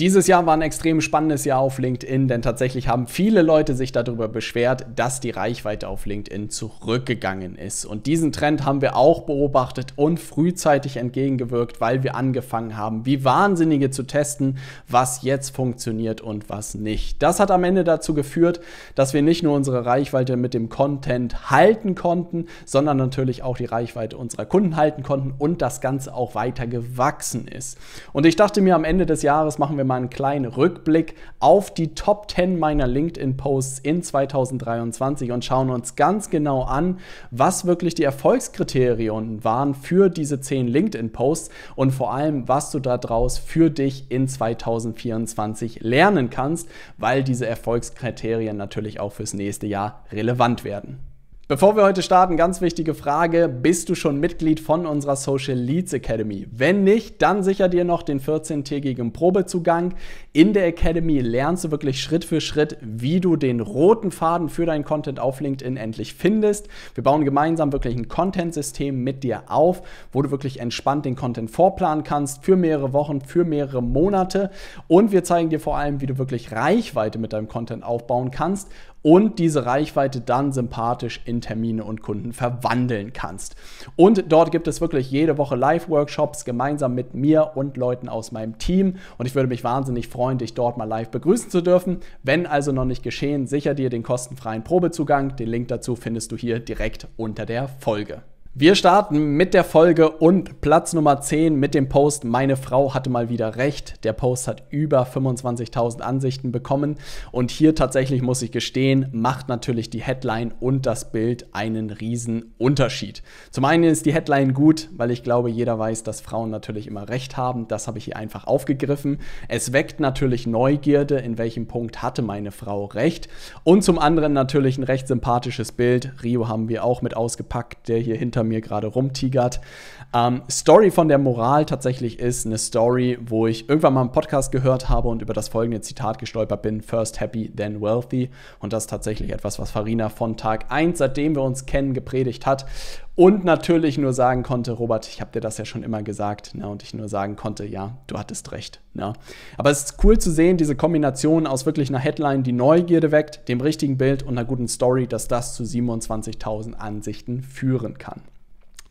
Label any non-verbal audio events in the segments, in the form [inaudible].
Dieses Jahr war ein extrem spannendes Jahr auf LinkedIn, denn tatsächlich haben viele Leute sich darüber beschwert, dass die Reichweite auf LinkedIn zurückgegangen ist. Und diesen Trend haben wir auch beobachtet und frühzeitig entgegengewirkt, weil wir angefangen haben, wie Wahnsinnige zu testen, was jetzt funktioniert und was nicht. Das hat am Ende dazu geführt, dass wir nicht nur unsere Reichweite mit dem Content halten konnten, sondern natürlich auch die Reichweite unserer Kunden halten konnten und das Ganze auch weiter gewachsen ist. Und ich dachte mir, am Ende des Jahres machen wir mal einen kleinen Rückblick auf die Top 10 meiner LinkedIn-Posts in 2023 und schauen uns ganz genau an, was wirklich die Erfolgskriterien waren für diese 10 LinkedIn-Posts und vor allem, was du daraus für dich in 2024 lernen kannst, weil diese Erfolgskriterien natürlich auch fürs nächste Jahr relevant werden. Bevor wir heute starten, ganz wichtige Frage. Bist du schon Mitglied von unserer Social Leads Academy? Wenn nicht, dann sicher dir noch den 14-tägigen Probezugang. In der Academy lernst du wirklich Schritt für Schritt, wie du den roten Faden für deinen Content auf LinkedIn endlich findest. Wir bauen gemeinsam wirklich ein Content-System mit dir auf, wo du wirklich entspannt den Content vorplanen kannst für mehrere Wochen, für mehrere Monate. Und wir zeigen dir vor allem, wie du wirklich Reichweite mit deinem Content aufbauen kannst und diese Reichweite dann sympathisch in Termine und Kunden verwandeln kannst. Und dort gibt es wirklich jede Woche Live-Workshops gemeinsam mit mir und Leuten aus meinem Team. Und ich würde mich wahnsinnig freuen, dich dort mal live begrüßen zu dürfen. Wenn also noch nicht geschehen, sicher dir den kostenfreien Probezugang. Den Link dazu findest du hier direkt unter der Folge. Wir starten mit der Folge und Platz Nummer 10 mit dem Post Meine Frau hatte mal wieder recht. Der Post hat über 25.000 Ansichten bekommen und hier tatsächlich muss ich gestehen, macht natürlich die Headline und das Bild einen riesen Unterschied. Zum einen ist die Headline gut, weil ich glaube, jeder weiß, dass Frauen natürlich immer recht haben. Das habe ich hier einfach aufgegriffen. Es weckt natürlich Neugierde, in welchem Punkt hatte meine Frau recht und zum anderen natürlich ein recht sympathisches Bild. Rio haben wir auch mit ausgepackt, der hier hinter mir mir gerade rumtigert. Ähm, Story von der Moral tatsächlich ist eine Story, wo ich irgendwann mal einen Podcast gehört habe und über das folgende Zitat gestolpert bin: First happy, then wealthy. Und das ist tatsächlich etwas, was Farina von Tag 1, seitdem wir uns kennen, gepredigt hat. Und natürlich nur sagen konnte, Robert, ich habe dir das ja schon immer gesagt, ne? und ich nur sagen konnte, ja, du hattest recht. Ne? Aber es ist cool zu sehen, diese Kombination aus wirklich einer Headline, die Neugierde weckt, dem richtigen Bild und einer guten Story, dass das zu 27.000 Ansichten führen kann.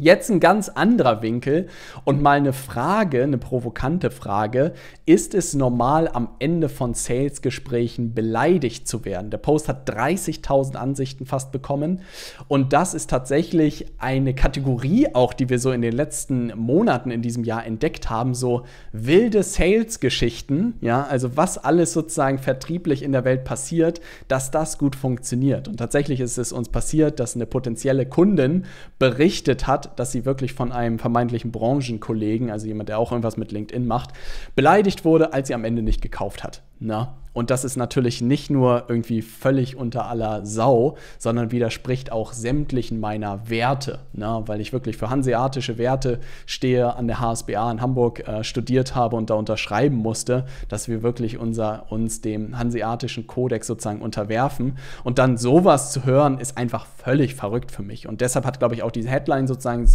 Jetzt ein ganz anderer Winkel und mal eine Frage, eine provokante Frage. Ist es normal, am Ende von Sales-Gesprächen beleidigt zu werden? Der Post hat 30.000 Ansichten fast bekommen und das ist tatsächlich eine Kategorie auch, die wir so in den letzten Monaten in diesem Jahr entdeckt haben, so wilde Sales-Geschichten, ja, also was alles sozusagen vertrieblich in der Welt passiert, dass das gut funktioniert. Und tatsächlich ist es uns passiert, dass eine potenzielle Kundin berichtet hat, dass sie wirklich von einem vermeintlichen Branchenkollegen, also jemand, der auch irgendwas mit LinkedIn macht, beleidigt wurde, als sie am Ende nicht gekauft hat. Na? Ne? Und das ist natürlich nicht nur irgendwie völlig unter aller Sau, sondern widerspricht auch sämtlichen meiner Werte, na? Ne? weil ich wirklich für hanseatische Werte stehe, an der HSBA in Hamburg äh, studiert habe und da unterschreiben musste, dass wir wirklich unser, uns dem hanseatischen Kodex sozusagen unterwerfen. Und dann sowas zu hören, ist einfach völlig verrückt für mich. Und deshalb hat, glaube ich, auch diese Headline sozusagen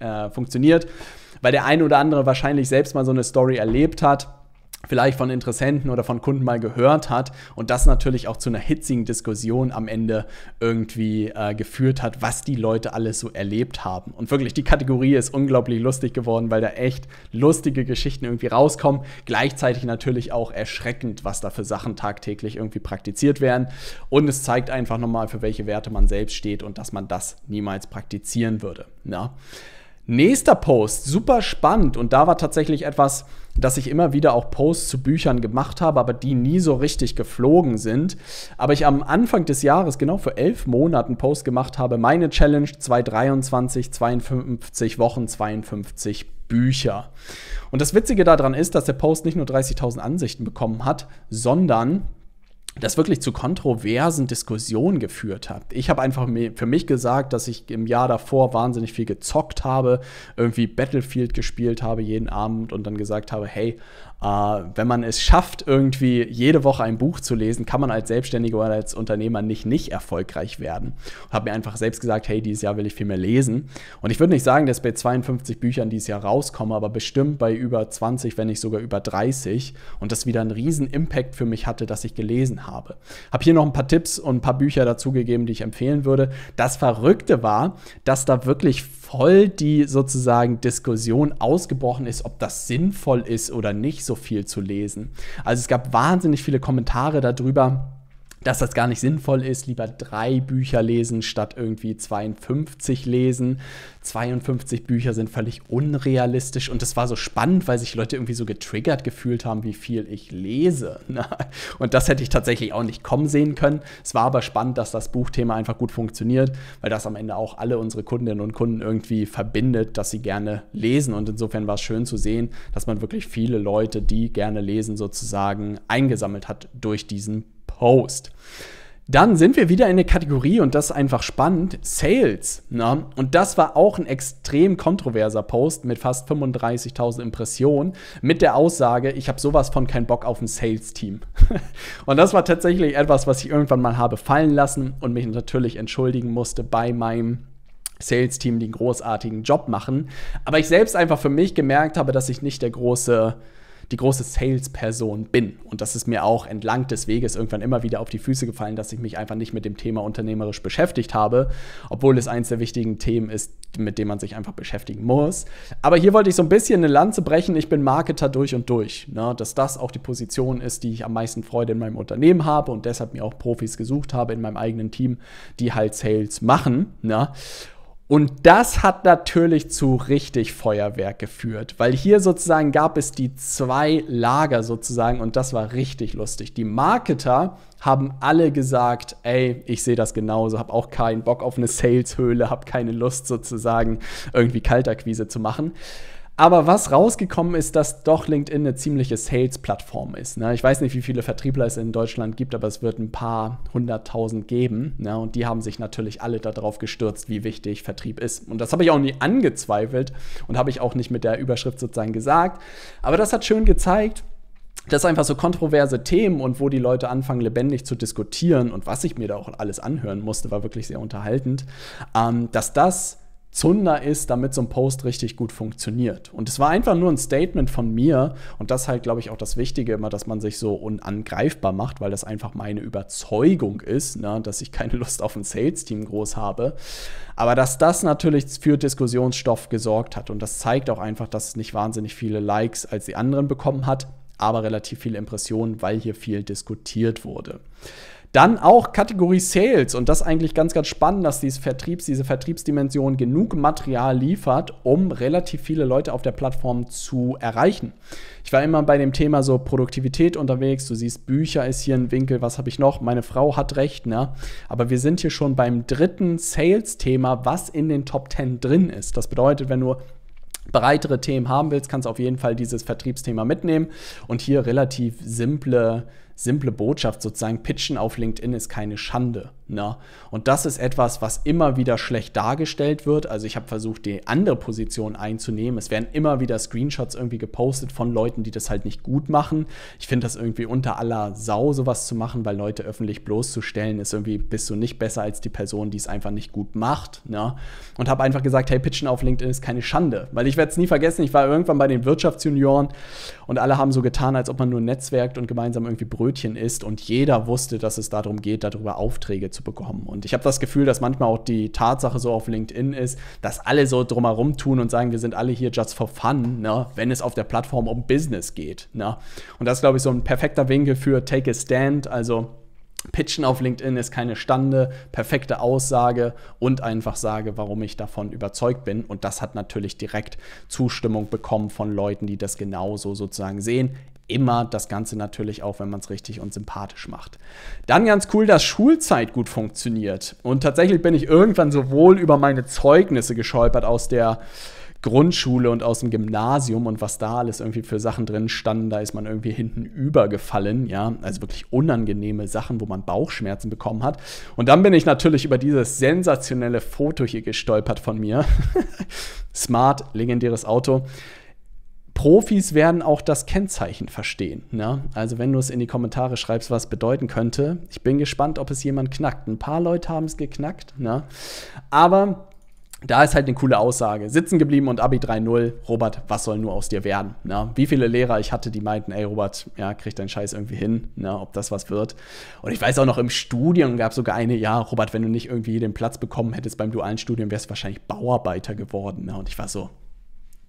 äh, äh, funktioniert, weil der ein oder andere wahrscheinlich selbst mal so eine Story erlebt hat vielleicht von Interessenten oder von Kunden mal gehört hat und das natürlich auch zu einer hitzigen Diskussion am Ende irgendwie äh, geführt hat, was die Leute alles so erlebt haben. Und wirklich, die Kategorie ist unglaublich lustig geworden, weil da echt lustige Geschichten irgendwie rauskommen. Gleichzeitig natürlich auch erschreckend, was da für Sachen tagtäglich irgendwie praktiziert werden. Und es zeigt einfach nochmal, für welche Werte man selbst steht und dass man das niemals praktizieren würde. Na? Ne? Nächster Post, super spannend. Und da war tatsächlich etwas, dass ich immer wieder auch Posts zu Büchern gemacht habe, aber die nie so richtig geflogen sind. Aber ich am Anfang des Jahres, genau vor elf Monaten, Post gemacht habe, meine Challenge 223, 52 Wochen, 52 Bücher. Und das Witzige daran ist, dass der Post nicht nur 30.000 Ansichten bekommen hat, sondern das wirklich zu kontroversen Diskussionen geführt hat. Ich habe einfach für mich gesagt, dass ich im Jahr davor wahnsinnig viel gezockt habe, irgendwie Battlefield gespielt habe jeden Abend und dann gesagt habe, hey, äh, wenn man es schafft, irgendwie jede Woche ein Buch zu lesen, kann man als Selbstständiger oder als Unternehmer nicht nicht erfolgreich werden. Ich Habe mir einfach selbst gesagt, hey, dieses Jahr will ich viel mehr lesen. Und ich würde nicht sagen, dass bei 52 Büchern dieses Jahr rauskomme, aber bestimmt bei über 20, wenn nicht sogar über 30. Und das wieder einen riesen Impact für mich hatte, dass ich gelesen habe. Habe hier noch ein paar Tipps und ein paar Bücher dazugegeben, die ich empfehlen würde. Das Verrückte war, dass da wirklich voll die sozusagen Diskussion ausgebrochen ist, ob das sinnvoll ist oder nicht so viel zu lesen. Also es gab wahnsinnig viele Kommentare darüber dass das gar nicht sinnvoll ist, lieber drei Bücher lesen statt irgendwie 52 lesen. 52 Bücher sind völlig unrealistisch und es war so spannend, weil sich Leute irgendwie so getriggert gefühlt haben, wie viel ich lese. [laughs] Ne? und das hätte ich tatsächlich auch nicht kommen sehen können. Es war aber spannend, dass das Buchthema einfach gut funktioniert, weil das am Ende auch alle unsere Kundinnen und Kunden irgendwie verbindet, dass sie gerne lesen. Und insofern war es schön zu sehen, dass man wirklich viele Leute, die gerne lesen, sozusagen eingesammelt hat durch diesen Post. Dann sind wir wieder in der Kategorie, und das ist einfach spannend, Sales. Na? Ne? Und das war auch ein extrem kontroverser Post mit fast 35.000 Impressionen mit der Aussage, ich habe sowas von keinen Bock auf ein Sales-Team. [laughs] und das war tatsächlich etwas, was ich irgendwann mal habe fallen lassen und mich natürlich entschuldigen musste bei meinem Sales-Team, die einen großartigen Job machen. Aber ich selbst einfach für mich gemerkt habe, dass ich nicht der große die große Salesperson bin. Und das ist mir auch entlang des Weges irgendwann immer wieder auf die Füße gefallen, dass ich mich einfach nicht mit dem Thema unternehmerisch beschäftigt habe, obwohl es eines der wichtigen Themen ist, mit dem man sich einfach beschäftigen muss. Aber hier wollte ich so ein bisschen eine Lanze brechen. Ich bin Marketer durch und durch. Ne? Dass das auch die Position ist, die ich am meisten Freude in meinem Unternehmen habe und deshalb mir auch Profis gesucht habe in meinem eigenen Team, die halt Sales machen. Ne? Und das hat natürlich zu richtig Feuerwerk geführt, weil hier sozusagen gab es die zwei Lager sozusagen und das war richtig lustig. Die Marketer haben alle gesagt, ey, ich sehe das genauso, habe auch keinen Bock auf eine Saleshöhle, habe keine Lust sozusagen irgendwie Kaltakquise zu machen. Aber was rausgekommen ist, dass doch LinkedIn eine ziemliche Sales-Plattform ist. Ne? Ich weiß nicht, wie viele Vertriebler es in Deutschland gibt, aber es wird ein paar hunderttausend geben. Ne? Und die haben sich natürlich alle darauf gestürzt, wie wichtig Vertrieb ist. Und das habe ich auch nie angezweifelt und habe ich auch nicht mit der Überschrift sozusagen gesagt. Aber das hat schön gezeigt, dass einfach so kontroverse Themen und wo die Leute anfangen, lebendig zu diskutieren und was ich mir da auch alles anhören musste, war wirklich sehr unterhaltend, ähm, dass das Zunder ist, damit so ein Post richtig gut funktioniert. Und es war einfach nur ein Statement von mir und das ist halt, glaube ich, auch das Wichtige immer, dass man sich so unangreifbar macht, weil das einfach meine Überzeugung ist, ne, dass ich keine Lust auf ein Sales-Team groß habe. Aber dass das natürlich für Diskussionsstoff gesorgt hat und das zeigt auch einfach, dass es nicht wahnsinnig viele Likes als die anderen bekommen hat, aber relativ viele Impressionen, weil hier viel diskutiert wurde. Dann auch Kategorie Sales und das ist eigentlich ganz, ganz spannend, dass dieses Vertriebs, diese Vertriebsdimension genug Material liefert, um relativ viele Leute auf der Plattform zu erreichen. Ich war immer bei dem Thema so Produktivität unterwegs. Du siehst, Bücher ist hier ein Winkel, was habe ich noch? Meine Frau hat recht, ne? Aber wir sind hier schon beim dritten Sales-Thema, was in den Top 10 drin ist. Das bedeutet, wenn du breitere Themen haben willst, kannst du auf jeden Fall dieses Vertriebsthema mitnehmen und hier relativ simple simple Botschaft sozusagen, Pitchen auf LinkedIn ist keine Schande. Ne? Und das ist etwas, was immer wieder schlecht dargestellt wird. Also ich habe versucht, die andere Position einzunehmen. Es werden immer wieder Screenshots irgendwie gepostet von Leuten, die das halt nicht gut machen. Ich finde das irgendwie unter aller Sau, sowas zu machen, weil Leute öffentlich bloßzustellen, ist irgendwie, bist du nicht besser als die Person, die es einfach nicht gut macht. Ne? Und habe einfach gesagt, hey, Pitchen auf LinkedIn ist keine Schande. Weil ich werde es nie vergessen, ich war irgendwann bei den Wirtschaftsjunioren und alle haben so getan, als ob man nur netzwerkt und gemeinsam irgendwie brüllt Brötchen ist und jeder wusste, dass es darum geht, darüber Aufträge zu bekommen. Und ich habe das Gefühl, dass manchmal auch die Tatsache so auf LinkedIn ist, dass alle so drumherum tun und sagen, wir sind alle hier just for fun, ne? wenn es auf der Plattform um Business geht. Ne? Und das ist, glaube ich, so ein perfekter Winkel für Take a Stand, also Pitchen auf LinkedIn ist keine Stande, perfekte Aussage und einfach sage, warum ich davon überzeugt bin. Und das hat natürlich direkt Zustimmung bekommen von Leuten, die das genauso sozusagen sehen. Immer das Ganze natürlich auch, wenn man es richtig und sympathisch macht. Dann ganz cool, dass Schulzeit gut funktioniert. Und tatsächlich bin ich irgendwann sowohl über meine Zeugnisse gescholpert aus der Grundschule und aus dem Gymnasium und was da alles irgendwie für Sachen drin standen, da ist man irgendwie hinten übergefallen, ja, also wirklich unangenehme Sachen, wo man Bauchschmerzen bekommen hat. Und dann bin ich natürlich über dieses sensationelle Foto hier gestolpert von mir. [laughs] Smart, legendäres Auto. Profis werden auch das Kennzeichen verstehen. Ne? Also wenn du es in die Kommentare schreibst, was bedeuten könnte. Ich bin gespannt, ob es jemand knackt. Ein paar Leute haben es geknackt. Ne? Aber da ist halt eine coole Aussage. Sitzen geblieben und Abi 3.0. Robert, was soll nur aus dir werden? Na, wie viele Lehrer ich hatte, die meinten, ey Robert, ja, krieg deinen Scheiß irgendwie hin, na, ob das was wird. Und ich weiß auch noch, im Studium gab es sogar eine, ja, Robert, wenn du nicht irgendwie den Platz bekommen hättest beim dualen Studium, wärst du wahrscheinlich Bauarbeiter geworden. Na, und ich war so,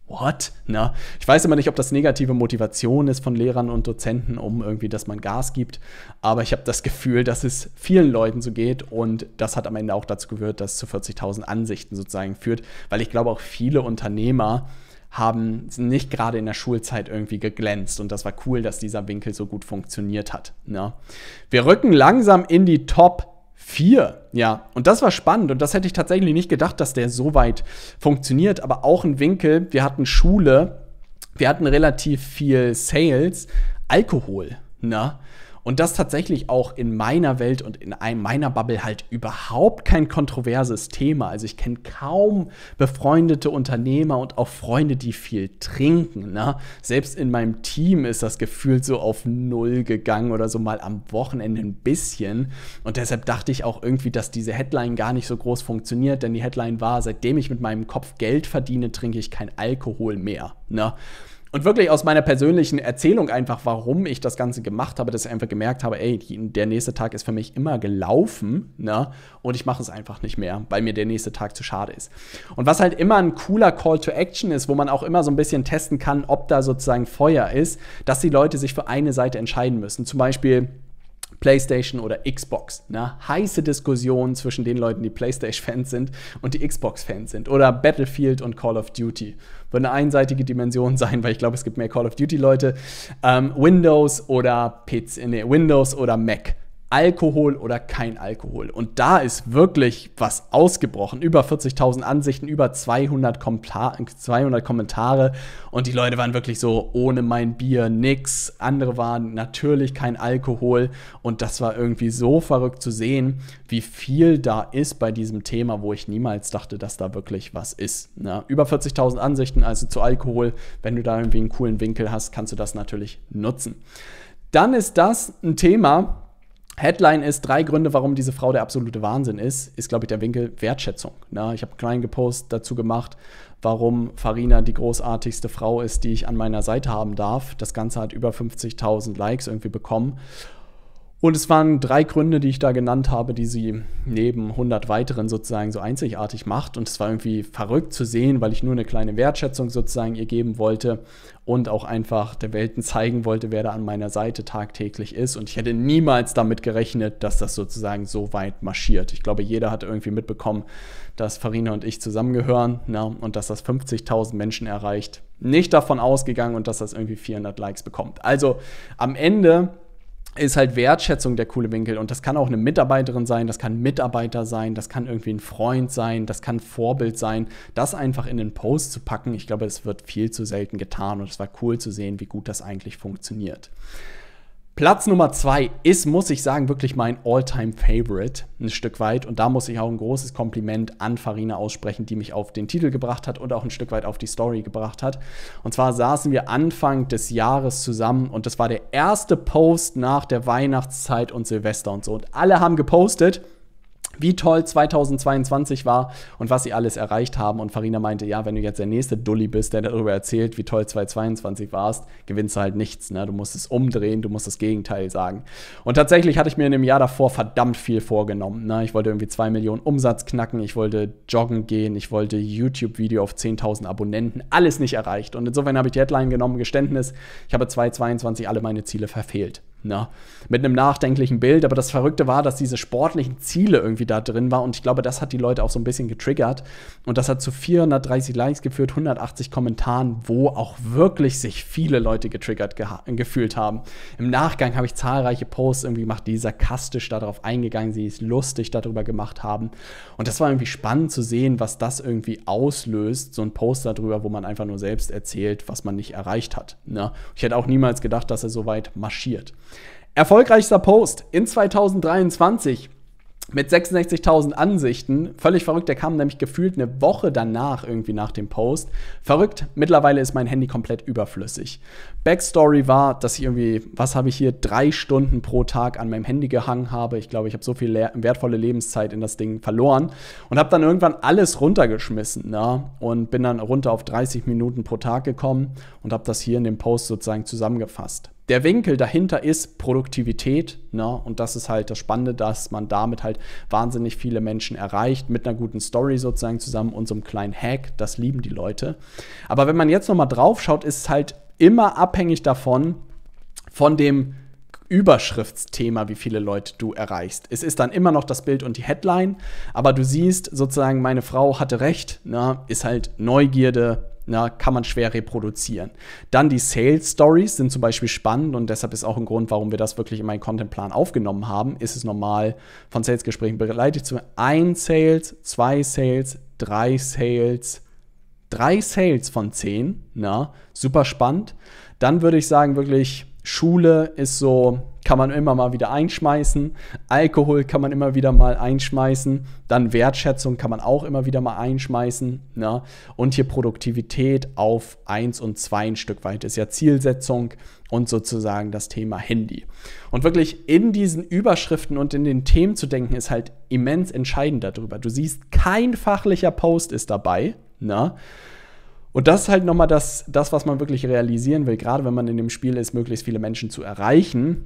What? Na, ich weiß immer nicht, ob das negative Motivation ist von Lehrern und Dozenten, um irgendwie, dass man Gas gibt. Aber ich habe das Gefühl, dass es vielen Leuten so geht und das hat am Ende auch dazu geführt, dass es zu 40.000 Ansichten sozusagen führt, weil ich glaube, auch viele Unternehmer haben nicht gerade in der Schulzeit irgendwie geglänzt. Und das war cool, dass dieser Winkel so gut funktioniert hat. Ne? Wir rücken langsam in die Top Vier, ja. Und das war spannend und das hätte ich tatsächlich nicht gedacht, dass der so weit funktioniert. Aber auch ein Winkel, wir hatten Schule, wir hatten relativ viel Sales, Alkohol, ne? Und das tatsächlich auch in meiner Welt und in einem meiner Bubble halt überhaupt kein kontroverses Thema. Also ich kenne kaum befreundete Unternehmer und auch Freunde, die viel trinken. Ne? Selbst in meinem Team ist das Gefühl so auf Null gegangen oder so mal am Wochenende ein bisschen. Und deshalb dachte ich auch irgendwie, dass diese Headline gar nicht so groß funktioniert, denn die Headline war, seitdem ich mit meinem Kopf Geld verdiene, trinke ich kein Alkohol mehr. Ne? Und wirklich aus meiner persönlichen Erzählung einfach, warum ich das Ganze gemacht habe, dass ich einfach gemerkt habe, ey, die, der nächste Tag ist für mich immer gelaufen, ne? Und ich mache es einfach nicht mehr, weil mir der nächste Tag zu schade ist. Und was halt immer ein cooler Call to Action ist, wo man auch immer so ein bisschen testen kann, ob da sozusagen Feuer ist, dass die Leute sich für eine Seite entscheiden müssen. Zum Beispiel, PlayStation oder Xbox. Ne? Heiße Diskussionen zwischen den Leuten, die PlayStation-Fans sind und die Xbox-Fans sind. Oder Battlefield und Call of Duty. Wird eine einseitige Dimension [laughs] sein, weil ich glaube, es gibt mehr Call of Duty-Leute. Ähm, Windows oder PC, nee, Windows oder Mac. Alkohol oder kein Alkohol. Und da ist wirklich was ausgebrochen. Über 40.000 Ansichten, über 200, Kommentar 200 Kommentare. Und die Leute waren wirklich so, ohne mein Bier nix. Andere waren natürlich kein Alkohol. Und das war irgendwie so verrückt zu sehen, wie viel da ist bei diesem Thema, wo ich niemals dachte, dass da wirklich was ist. Na, ne? über 40.000 Ansichten, also zu Alkohol. Wenn du da irgendwie einen coolen Winkel hast, kannst du das natürlich nutzen. Dann ist das ein Thema, Headline ist drei Gründe, warum diese Frau der absolute Wahnsinn ist, ist, glaube ich, der Winkel Wertschätzung. Na, ne? ich habe einen kleinen Post dazu gemacht, warum Farina die großartigste Frau ist, die ich an meiner Seite haben darf. Das Ganze hat über 50.000 Likes irgendwie bekommen. Und es waren drei Gründe, die ich da genannt habe, die sie neben 100 weiteren sozusagen so einzigartig macht. Und es war irgendwie verrückt zu sehen, weil ich nur eine kleine Wertschätzung sozusagen ihr geben wollte und auch einfach der Welten zeigen wollte, wer da an meiner Seite tagtäglich ist. Und ich hätte niemals damit gerechnet, dass das sozusagen so weit marschiert. Ich glaube, jeder hat irgendwie mitbekommen, dass Farina und ich zusammengehören na, ne, und dass das 50.000 Menschen erreicht. Nicht davon ausgegangen und dass das irgendwie 400 Likes bekommt. Also am Ende ist halt Wertschätzung der coole Winkel. Und das kann auch eine Mitarbeiterin sein, das kann Mitarbeiter sein, das kann irgendwie ein Freund sein, das kann Vorbild sein. Das einfach in den Post zu packen, ich glaube, es wird viel zu selten getan und es war cool zu sehen, wie gut das eigentlich funktioniert. Platz Nummer zwei ist, muss ich sagen, wirklich mein All-Time-Favorite ein Stück weit. Und da muss ich auch ein großes Kompliment an Farina aussprechen, die mich auf den Titel gebracht hat und auch ein Stück weit auf die Story gebracht hat. Und zwar saßen wir Anfang des Jahres zusammen und das war der erste Post nach der Weihnachtszeit und Silvester und so. Und alle haben gepostet wie toll 2022 war und was sie alles erreicht haben. Und Farina meinte, ja, wenn du jetzt der nächste Dulli bist, der darüber erzählt, wie toll 2022 warst, gewinnst du halt nichts. Ne? Du musst es umdrehen, du musst das Gegenteil sagen. Und tatsächlich hatte ich mir in dem Jahr davor verdammt viel vorgenommen. Ne? Ich wollte irgendwie 2 Millionen Umsatz knacken, ich wollte joggen gehen, ich wollte YouTube-Video auf 10.000 Abonnenten, alles nicht erreicht. Und insofern habe ich die Headline genommen, Geständnis, ich habe 2022 alle meine Ziele verfehlt na, mit einem nachdenklichen Bild. Aber das Verrückte war, dass diese sportlichen Ziele irgendwie da drin waren. und ich glaube, das hat die Leute auch so ein bisschen getriggert. Und das hat zu 430 Likes geführt, 180 Kommentaren, wo auch wirklich sich viele Leute getriggert gefühlt haben. Im Nachgang habe ich zahlreiche Posts irgendwie gemacht, die sarkastisch darauf eingegangen sind, die es lustig darüber gemacht haben. Und das war irgendwie spannend zu sehen, was das irgendwie auslöst, so ein Post darüber, wo man einfach nur selbst erzählt, was man nicht erreicht hat. Ne? Ich hätte auch niemals gedacht, dass er so weit marschiert. Erfolgreichster Post in 2023 mit 66.000 Ansichten. Völlig verrückt, der kam nämlich gefühlt eine Woche danach irgendwie nach dem Post. Verrückt, mittlerweile ist mein Handy komplett überflüssig. Backstory war, dass ich irgendwie, was habe ich hier, drei Stunden pro Tag an meinem Handy gehangen habe. Ich glaube, ich habe so viel wertvolle Lebenszeit in das Ding verloren und habe dann irgendwann alles runtergeschmissen. Ne? Und bin dann runter auf 30 Minuten pro Tag gekommen und habe das hier in dem Post sozusagen zusammengefasst der Winkel dahinter ist Produktivität. Ne? Und das ist halt das Spannende, dass man damit halt wahnsinnig viele Menschen erreicht, mit einer guten Story sozusagen zusammen und so einem kleinen Hack. Das lieben die Leute. Aber wenn man jetzt nochmal drauf schaut, ist es halt immer abhängig davon, von dem Überschriftsthema, wie viele Leute du erreichst. Es ist dann immer noch das Bild und die Headline, aber du siehst sozusagen, meine Frau hatte recht, na, ne? ist halt Neugierde, na, kann man schwer reproduzieren. Dann die Sales Stories sind zum Beispiel spannend und deshalb ist auch ein Grund, warum wir das wirklich in meinen Contentplan aufgenommen haben. Ist es normal, von Sales-Gesprächen begleitet zu werden? Ein Sales, zwei Sales, drei Sales, drei Sales von zehn. Na, super spannend. Dann würde ich sagen, wirklich Schule ist so kann man immer mal wieder einschmeißen. Alkohol kann man immer wieder mal einschmeißen. Dann Wertschätzung kann man auch immer wieder mal einschmeißen. Ne? Und hier Produktivität auf 1 und 2 ein Stück weit ist ja Zielsetzung und sozusagen das Thema Handy. Und wirklich in diesen Überschriften und in den Themen zu denken, ist halt immens entscheidend darüber. Du siehst, kein fachlicher Post ist dabei. Ne? Und das ist halt nochmal das, das, was man wirklich realisieren will, gerade wenn man in dem Spiel ist, möglichst viele Menschen zu erreichen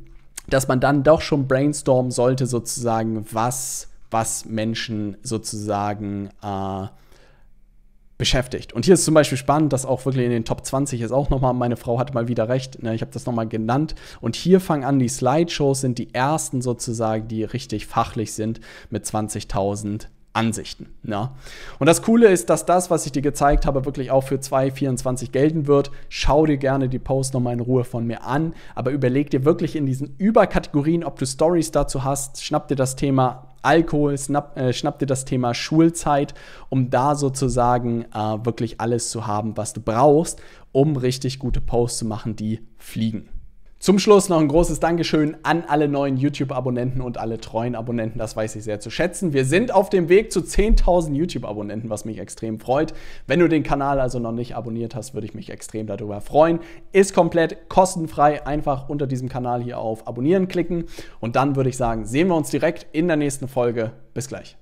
dass man dann doch schon brainstormen sollte, sozusagen, was, was Menschen sozusagen äh, beschäftigt. Und hier ist zum Beispiel spannend, dass auch wirklich in den Top 20 ist auch nochmal, meine Frau hatte mal wieder recht, ne, ich habe das nochmal genannt. Und hier fangen an, die Slideshows sind die ersten sozusagen, die richtig fachlich sind mit 20.000 Ansichten. Ja. Ne? Und das Coole ist, dass das, was ich dir gezeigt habe, wirklich auch für 2024 gelten wird. Schau dir gerne die Posts nochmal in Ruhe von mir an, aber überleg dir wirklich in diesen Überkategorien, ob du Stories dazu hast. Schnapp dir das Thema Alkohol, schnapp, äh, schnapp dir das Thema Schulzeit, um da sozusagen äh, wirklich alles zu haben, was du brauchst, um richtig gute Posts zu machen, die fliegen. Zum Schluss noch ein großes Dankeschön an alle neuen YouTube-Abonnenten und alle treuen Abonnenten. Das weiß ich sehr zu schätzen. Wir sind auf dem Weg zu 10.000 YouTube-Abonnenten, was mich extrem freut. Wenn du den Kanal also noch nicht abonniert hast, würde ich mich extrem darüber freuen. Ist komplett kostenfrei. Einfach unter diesem Kanal hier auf Abonnieren klicken. Und dann würde ich sagen, sehen wir uns direkt in der nächsten Folge. Bis gleich.